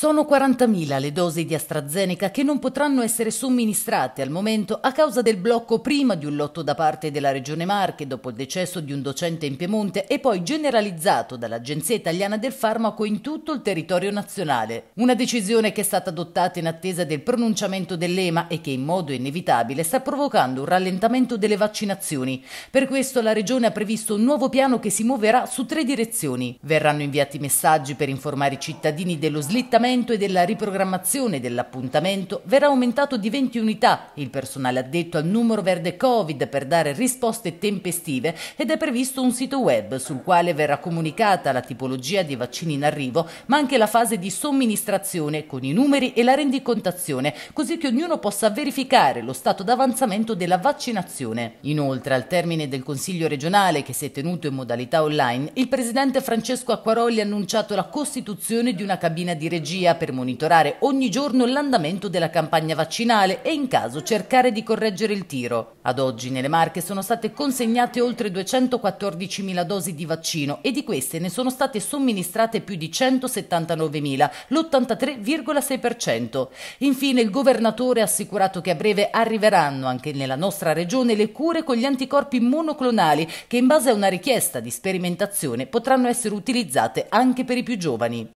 Sono 40.000 le dosi di AstraZeneca che non potranno essere somministrate al momento a causa del blocco prima di un lotto da parte della Regione Marche dopo il decesso di un docente in Piemonte e poi generalizzato dall'Agenzia Italiana del Farmaco in tutto il territorio nazionale. Una decisione che è stata adottata in attesa del pronunciamento dell'EMA e che in modo inevitabile sta provocando un rallentamento delle vaccinazioni. Per questo la Regione ha previsto un nuovo piano che si muoverà su tre direzioni. Verranno inviati messaggi per informare i cittadini dello slittamento dell'aggiornamento e della riprogrammazione dell'appuntamento verrà aumentato di 20 unità il personale addetto al numero verde Covid per dare risposte tempestive ed è previsto un sito web sul quale verrà comunicata la tipologia di vaccini in arrivo, ma anche la fase di somministrazione con i numeri e la rendicontazione, così che ognuno possa verificare lo stato d'avanzamento della vaccinazione. Inoltre, al termine del Consiglio regionale che si è tenuto in modalità online, il presidente Francesco Acquaroli ha annunciato la costituzione di una cabina di regione tecnologia per monitorare ogni giorno l'andamento della campagna vaccinale e in caso cercare di correggere il tiro. Ad oggi nelle Marche sono state consegnate oltre 214.000 dosi di vaccino e di queste ne sono state somministrate più di 179.000, l'83,6%. Infine il governatore ha assicurato che a breve arriveranno anche nella nostra regione le cure con gli anticorpi monoclonali che in base a una richiesta di sperimentazione potranno essere utilizzate anche per i più giovani.